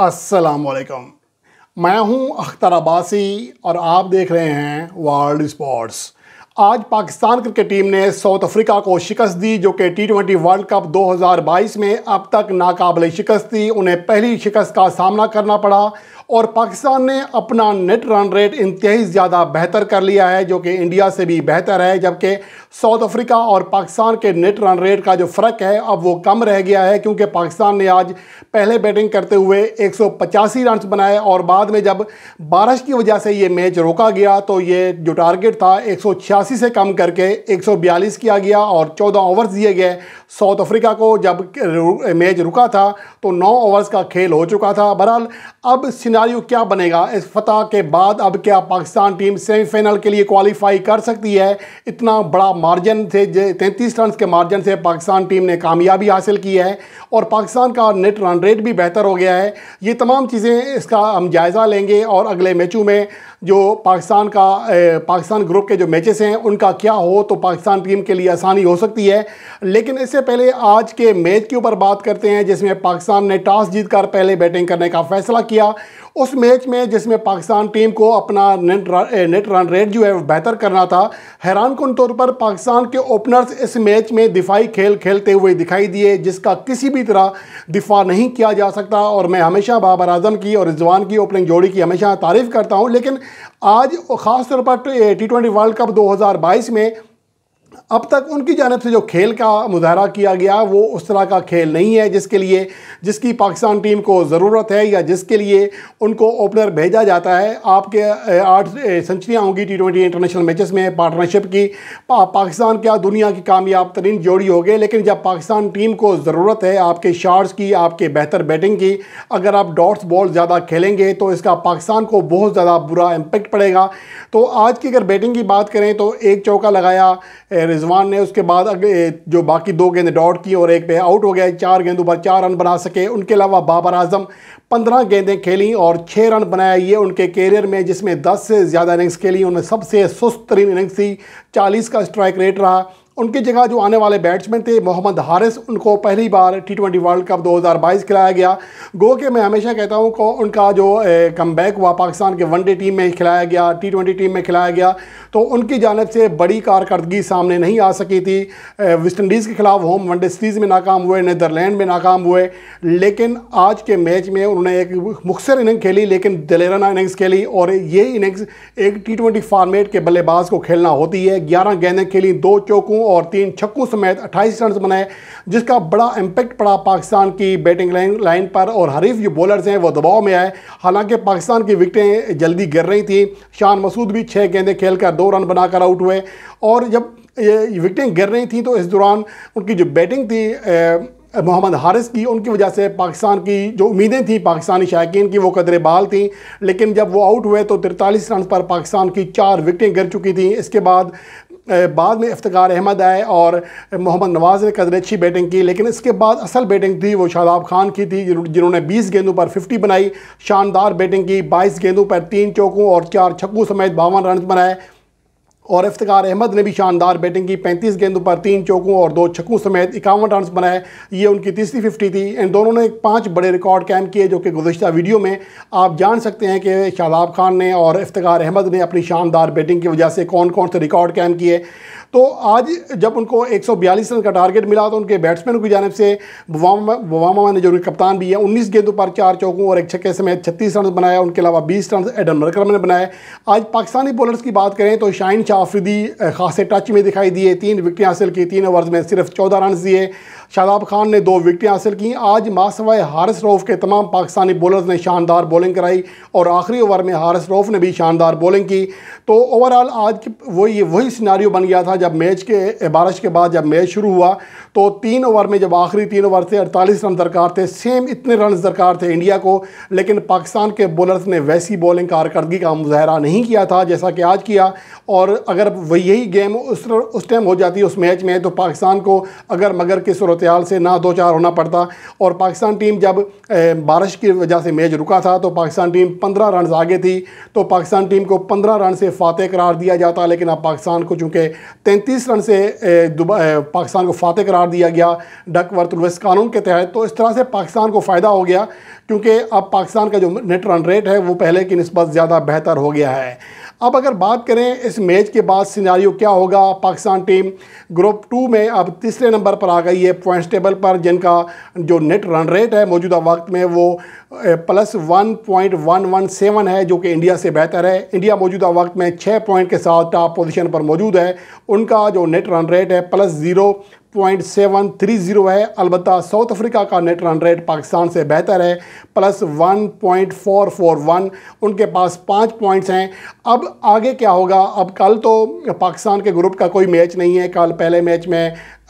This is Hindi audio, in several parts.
वालेकुम मैं हूं अख्तर अब्बासी और आप देख रहे हैं वर्ल्ड स्पोर्ट्स आज पाकिस्तान क्रिकेट टीम ने साउथ अफ्रीका को शिकस्त दी जो कि टी ट्वेंटी वर्ल्ड कप 2022 में अब तक नाकाबले शिकस्त थी उन्हें पहली शिकस्त का सामना करना पड़ा और पाकिस्तान ने अपना नेट रन रेट इंतहाई ज़्यादा बेहतर कर लिया है जो कि इंडिया से भी बेहतर है जबकि साउथ अफ्रीका और पाकिस्तान के नेट रन रेट का जो फ़र्क है अब वो कम रह गया है क्योंकि पाकिस्तान ने आज पहले बैटिंग करते हुए एक रन बनाए और बाद में जब बारिश की वजह से ये मैच रोका गया तो ये जो टारगेट था एक से कम करके एक किया गया और चौदह ओवर्स दिए गए साउथ अफ्रीका को जब मैच रुका था तो नौ ओवर्स का खेल हो चुका था बहरहाल अब सिना सिनारियो क्या बनेगा इस फतह के बाद अब क्या पाकिस्तान टीम सेमीफाइनल के लिए क्वालिफाई कर सकती है इतना बड़ा मार्जिन से तैंतीस रन के मार्जिन से पाकिस्तान टीम ने कामयाबी हासिल की है और पाकिस्तान का नेट रन रेट भी बेहतर हो गया है ये तमाम चीज़ें इसका हम जायज़ा लेंगे और अगले मैचों में जो पाकिस्तान का पाकिस्तान ग्रुप के जो मैचेस हैं उनका क्या हो तो पाकिस्तान टीम के लिए आसानी हो सकती है लेकिन इससे पहले आज के मैच के ऊपर बात करते हैं जिसमें पाकिस्तान ने टॉस जीतकर पहले बैटिंग करने का फैसला किया उस मैच में जिसमें पाकिस्तान टीम को अपना नेट नेट रन रेट जो है बेहतर करना था हैरान कन तौर पर पाकिस्तान के ओपनर्स इस मैच में दिफाई खेल खेलते हुए दिखाई दिए जिसका किसी भी तरह दिफा नहीं किया जा सकता और मैं हमेशा बाबर आजम की और रिजवान की ओपनिंग जोड़ी की हमेशा तारीफ़ करता हूँ लेकिन आज ख़ास तौर पर टी ट्वेंटी वर्ल्ड कप दो में अब तक उनकी जानब से जो खेल का मुजाहरा किया गया वो उस तरह का खेल नहीं है जिसके लिए जिसकी पाकिस्तान टीम को ज़रूरत है या जिसके लिए उनको ओपनर भेजा जाता है आपके आठ सेंचुरियाँ होंगी टी ट्वेंटी इंटरनेशनल मैचेस में पार्टनरशिप की पा, पाकिस्तान क्या दुनिया की कामयाब तरीन जोड़ी हो गई लेकिन जब पाकिस्तान टीम को ज़रूरत है आपके शार्ट्स की आपके बेहतर बैटिंग की अगर आप डॉट्स बॉल ज़्यादा खेलेंगे तो इसका पाकिस्तान को बहुत ज़्यादा बुरा इम्पेक्ट पड़ेगा तो आज की अगर बैटिंग की बात करें तो एक चौका लगाया रिजवान ने उसके बाद जो बाकी दो गेंद डॉट की और एक पे आउट हो गए चार गेंदों पर चार रन बना सके उनके अलावा बाबर आजम पंद्रह गेंदें खेलीं और छः रन बनाया ये उनके कैरियर में जिसमें दस से ज़्यादा इनिंग्स खेली उनमें सबसे सुस्त तरीन इनिंग्स थी चालीस का स्ट्राइक रेट रहा उनकी जगह जो आने वाले बैट्समैन थे मोहम्मद हारिस उनको पहली बार टी ट्वेंटी वर्ल्ड कप 2022 खिलाया गया गो के मैं हमेशा कहता हूँ को उनका जो कम बैक हुआ पाकिस्तान के वनडे टीम में खिलाया गया टी ट्वेंटी टीम में खिलाया गया तो उनकी जानब से बड़ी कारकर्दगी सामने नहीं आ सकी थी वेस्ट इंडीज़ के खिलाफ होम वनडे सीरीज़ में नाकाम हुए नदरलैंड में नाकाम हुए लेकिन आज के मैच में उन्होंने एक मुखसर इनिंग खेली लेकिन दलेराना इनिंग्स खेली और ये इनिंग्स एक टी ट्वेंटी फार्मेट के बल्लेबाज को खेलना होती है ग्यारह गेंदें खेली दो चौकों और तीन छक्कों समेत 28 रन बनाए जिसका बड़ा इम्पैक्ट पड़ा पाकिस्तान की बैटिंग लाइन पर और हरीफ जो बॉलर्स हैं वो दबाव में आए हालांकि पाकिस्तान की विकटें जल्दी गिर रही थी शान मसूद भी छः गेंदें खेलकर दो रन बनाकर आउट हुए और जब ये विकटें गिर रही थी तो इस दौरान उनकी जो बैटिंग थी ए, मोहम्मद हारिस की उनकी वजह से पाकिस्तान की जो उम्मीदें थी पाकिस्तानी शायकीन की वो कदरे बहाल थी लेकिन जब वो आउट हुए तो तिरतालीस रन पर पाकिस्तान की चार विकटें गिर चुकी थी इसके बाद बाद में इफ्तार अहमद आए और मोहम्मद नवाज़ ने कदर अच्छी बैटिंग की लेकिन इसके बाद असल बैटिंग थी वो शादाब खान की थी जिन्होंने बीस गेंदों पर फिफ्टी बनाई शानदार बैटिंग की बाईस गेंदों पर तीन चौकों और चार छक्कों समेत बावन रन बनाए और इफ्तार अहमद ने भी शानदार बैटिंग की 35 गेंदों पर तीन चौकों और दो छक्कों समेत इक्यावन रन बनाए ये उनकी तीसरी फिफ्टी थी इन दोनों ने पांच बड़े रिकॉर्ड कायम किए जो कि गुजशत वीडियो में आप जान सकते हैं कि शादाब खान ने और इफ्तार अहमद ने अपनी शानदार बैटिंग की वजह से कौन कौन से रिकॉर्ड कायम किए तो आज जब उनको बयालीस रन का टारगेट मिला तो उनके बैट्समैन की जानब से बवामा ने जो उनके कप्तान भी है उन्नीस गेंदों पर चार चौकों और एक छक्के समेत छत्तीस रन बनाया उनके अलावा बीस रन एडन मरकर ने बनाए आज पाकिस्तानी बॉलर्स की बात करें तो शाइन शाह आफरीदी खासे टच में दिखाई दिए तीन विकटें हासिल की तीन ओवर में सिर्फ चौदह रन दिए शादाब खान ने दो विकटें हासिल की आज मासवाए हारिस रोफ़ के तमाम पाकिस्तानी बॉलर्स ने शानदार बॉलिंग कराई और आखिरी ओवर में हारिस रोफ़ ने भी शानदार बॉलिंग की तो ओवरऑल आज की वो ये वही सिनारी बन गया था जब मैच के बारिश के बाद जब मैच शुरू हुआ तो तीन ओवर में जब आखिरी तीन ओवर थे अड़तालीस रन दरकार थे सेम इतने रन दरकार थे इंडिया को लेकिन पाकिस्तान के बॉलर्स ने वैसी बॉलिंग कारकर्दगी का मुजाहरा नहीं किया था जैसा कि आज किया और अगर यही गेम उस टाइम हो जाती उस मैच में तो पाकिस्तान को अगर मगर की सूरत सूरत हाल से ना दो चार होना पड़ता और पाकिस्तान टीम जब बारिश की वजह से मैच रुका था तो पाकिस्तान टीम पंद्रह रन आगे थी तो पाकिस्तान टीम को पंद्रह रन से फातह करार दिया जाता लेकिन अब पाकिस्तान को चूँकि तैंतीस रन से पाकिस्तान को फातह करार दिया गया डक वर्तुलवस कानून के तहत तो इस तरह से पाकिस्तान को फ़ायदा हो गया क्योंकि अब पाकिस्तान का जो नेट रन रेट है वो पहले की नस्बत ज़्यादा बेहतर हो गया है अब अगर बात करें इस मैच के बाद सिनारियो क्या होगा पाकिस्तान टीम ग्रुप टू में अब तीसरे नंबर पर आ गई है पॉइंट्स टेबल पर जिनका जो नेट रन रेट है मौजूदा वक्त में वो plus one point one one seven है जो कि इंडिया से बेहतर है इंडिया मौजूदा वक्त में छः पॉइंट के साथ टॉप पोजीशन पर मौजूद है उनका जो नेट रन रेट है plus zero point seven three zero है अलबत् साउथ अफ्रीका का नेट रन रेट पाकिस्तान से बेहतर है plus one point four four one उनके पास पाँच पॉइंट्स हैं अब आगे क्या होगा अब कल तो पाकिस्तान के ग्रुप का कोई मैच नहीं है कल पहले मैच में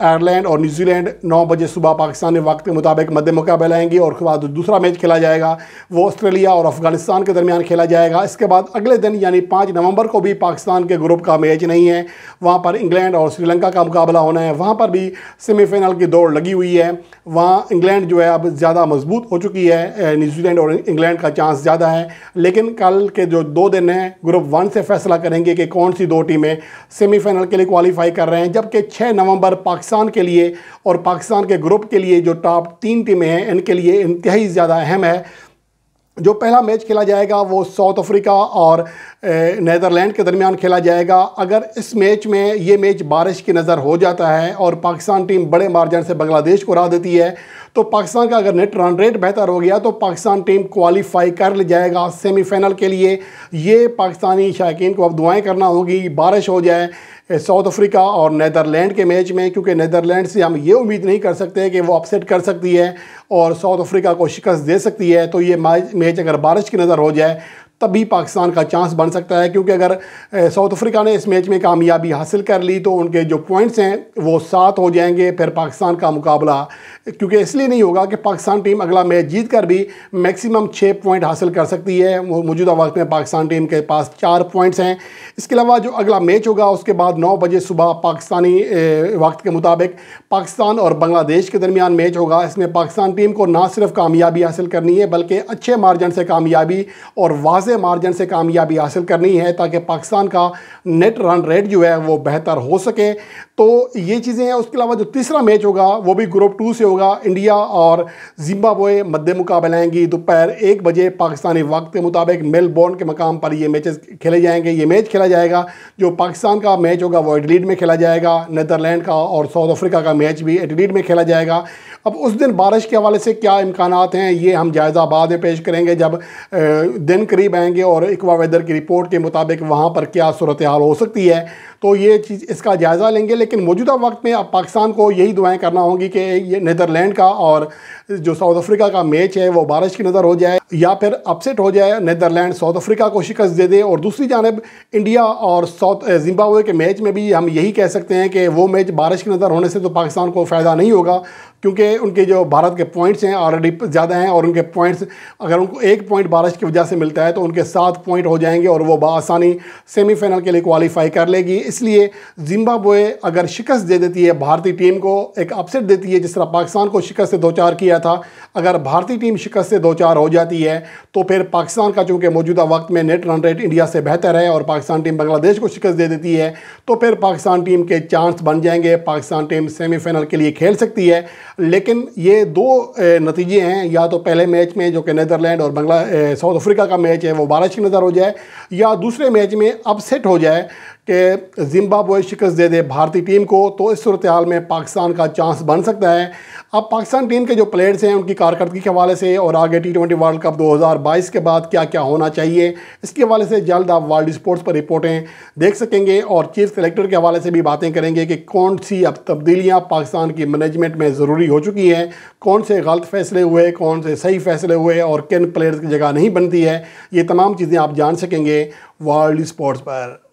आयरलैंड और न्यूजीलैंड नौ बजे सुबह पाकिस्तानी वक्त के मुताबिक मध्य मुकाबला आएंगे और उसके बाद दूसरा मैच खेला जाएगा वो ऑस्ट्रेलिया और अफगानिस्तान के दरमियान खेला जाएगा इसके बाद अगले दिन यानी पाँच नवंबर को भी पाकिस्तान के ग्रुप का मैच नहीं है वहाँ पर इंग्लैंड और श्रीलंका का मुकाबला होना है वहाँ पर भी सेमीफाइनल की दौड़ लगी हुई है वहाँ इंग्लैंड जो है अब ज़्यादा मजबूत हो चुकी है न्यूजीलैंड और इंग्लैंड का चांस ज़्यादा है लेकिन कल के जो दो दिन हैं ग्रुप वन से फैसला करेंगे कि कौन सी दो टीमें सेमीफाइनल के लिए क्वालिफाई कर रहे हैं जबकि छः नवंबर पाकिस्तान पाकिस्तान के लिए और पाकिस्तान के ग्रुप के लिए जो टॉप तीन टीमें हैं इनके लिए इंतहाई ज़्यादा अहम है जो पहला मैच खेला जाएगा वो साउथ अफ्रीका और नदरलैंड के दरमियान खेला जाएगा अगर इस मैच में ये मैच बारिश की नज़र हो जाता है और पाकिस्तान टीम बड़े मार्जिन से बांग्लादेश को रहा देती है तो पाकिस्तान का अगर नेट रन रेट बेहतर हो गया तो पाकिस्तान टीम क्वालिफाई कर ले जाएगा सेमीफाइनल के लिए ये पाकिस्तानी शायक को अब दुआएँ करना होगी बारिश हो जाए साउथ अफ्रीका और नदरलैंड के मैच में क्योंकि नदरलैंड से हम ये उम्मीद नहीं कर सकते कि वो अपसेट कर सकती है और साउथ अफ्रीका को शिकस्त दे सकती है तो ये मैच अगर बारिश की नज़र हो जाए तब भी पाकिस्तान का चांस बन सकता है क्योंकि अगर साउथ अफ्रीका ने इस मैच में कामयाबी हासिल कर ली तो उनके जो पॉइंट्स हैं वो सात हो जाएंगे फिर पाकिस्तान का मुकाबला क्योंकि इसलिए नहीं होगा कि पाकिस्तान टीम अगला मैच जीत कर भी मैक्सिमम छः पॉइंट हासिल कर सकती है वो मौजूदा वक्त में पाकिस्तान टीम के पास चार पॉइंट्स हैं इसके अलावा जो अगला मैच होगा उसके बाद नौ बजे सुबह पाकिस्तानी वक्त के मुताबिक पाकिस्तान और बांग्लादेश के दरमियान मैच होगा इसमें पाकिस्तान टीम को ना सिर्फ कामयाबी हासिल करनी है बल्कि अच्छे मार्जन से कामयाबी और वाज वाज मार्जिन से कामयाबी हासिल करनी है ताकि पाकिस्तान का नेट रन रेट जो है वो बेहतर हो सके तो ये चीज़ें हैं उसके अलावा जो तीसरा मैच होगा वो भी ग्रुप टू से होगा इंडिया और जिम्बाब्वे मध्य आएंगी दोपहर एक बजे पाकिस्तानी वक्त के मुताबिक मेलबोर्न के मकाम पर ये मैचेस खेले जाएंगे ये मैच खेला जाएगा जो पाकिस्तान का मैच होगा वो एडलीड में खेला जाएगा नदरलैंड का और साउथ अफ्रीका का मैच भी एडलीड में खेला जाएगा अब उस दिन बारिश के हवाले से क्या इम्कान हैं ये हम जायज़ा बाद में पेश करेंगे जब दिन करीब आएंगे और इकवा वेदर की रिपोर्ट के मुताबिक वहाँ पर क्या सूरत हाल हो सकती है तो ये चीज़ इसका जायज़ा लेंगे लेकिन मौजूदा वक्त में अब पाकिस्तान को यही दुआएं करना होंगी कि ये नीदरलैंड का और जो साउथ अफ्रीका का मैच है वो बारिश की नज़र हो जाए या फिर अपसेट हो जाए नीदरलैंड साउथ अफ्रीका को शिकस्त दे दे और दूसरी जानब इंडिया और साउथ जिम्बावे के मैच में भी हम यही कह सकते हैं कि वो मैच बारिश की नज़र होने से तो पाकिस्तान को फ़ायदा नहीं होगा क्योंकि उनके जो भारत के पॉइंट्स हैं ऑलरेडी ज़्यादा हैं और उनके पॉइंट्स अगर उनको एक पॉइंट बारिश की वजह से मिलता है तो उनके सात पॉइंट हो जाएंगे और वो बसानी सेमीफाइनल के लिए क्वालिफाई कर लेगी इसलिए जिम्बाब्वे अगर अगर शिकस्त दे देती है भारतीय टीम को एक अपसेट देती है जिस तरह पाकिस्तान को शिकस्त से दो चार किया था अगर भारतीय टीम शिकस्त से दो चार हो जाती है तो फिर पाकिस्तान का चूँकि मौजूदा वक्त में नेट रन रेट इंडिया से बेहतर है और पाकिस्तान टीम बांग्लादेश को शिकस्त दे देती है तो फिर पाकिस्तान टीम के चांस बन जाएंगे पाकिस्तान टीम सेमीफाइनल के लिए खेल सकती है लेकिन ये दो नतीजे हैं या तो पहले मैच में जो कि नदरलैंड और बंगला साउथ अफ्रीका का मैच है वो बारिश की नज़र हो जाए या दूसरे मैच में अपसेट हो जाए कि जिम्बाब्वे शिकस्त दे दे भारतीय टीम को तो इस सूरत हाल में पाकिस्तान का चांस बन सकता है अब पाकिस्तान टीम के जो प्लेयर्स हैं उनकी कारकर्दगी के हवाले से और आगे टी ट्वेंटी वर्ल्ड कप 2022 के बाद क्या क्या होना चाहिए इसके हवाले से जल्द आप वर्ल्ड स्पोर्ट्स पर रिपोर्टें देख सकेंगे और चीफ सेलेक्टर के हवाले से भी बातें करेंगे कि कौन सी अब तब्दीलियाँ पाकिस्तान की मैनेजमेंट में ज़रूरी हो चुकी हैं कौन से गलत फैसले हुए कौन से सही फैसले हुए और किन प्लेयर्स की जगह नहीं बनती है ये तमाम चीज़ें आप जान सकेंगे वर्ल्ड स्पोर्ट्स पर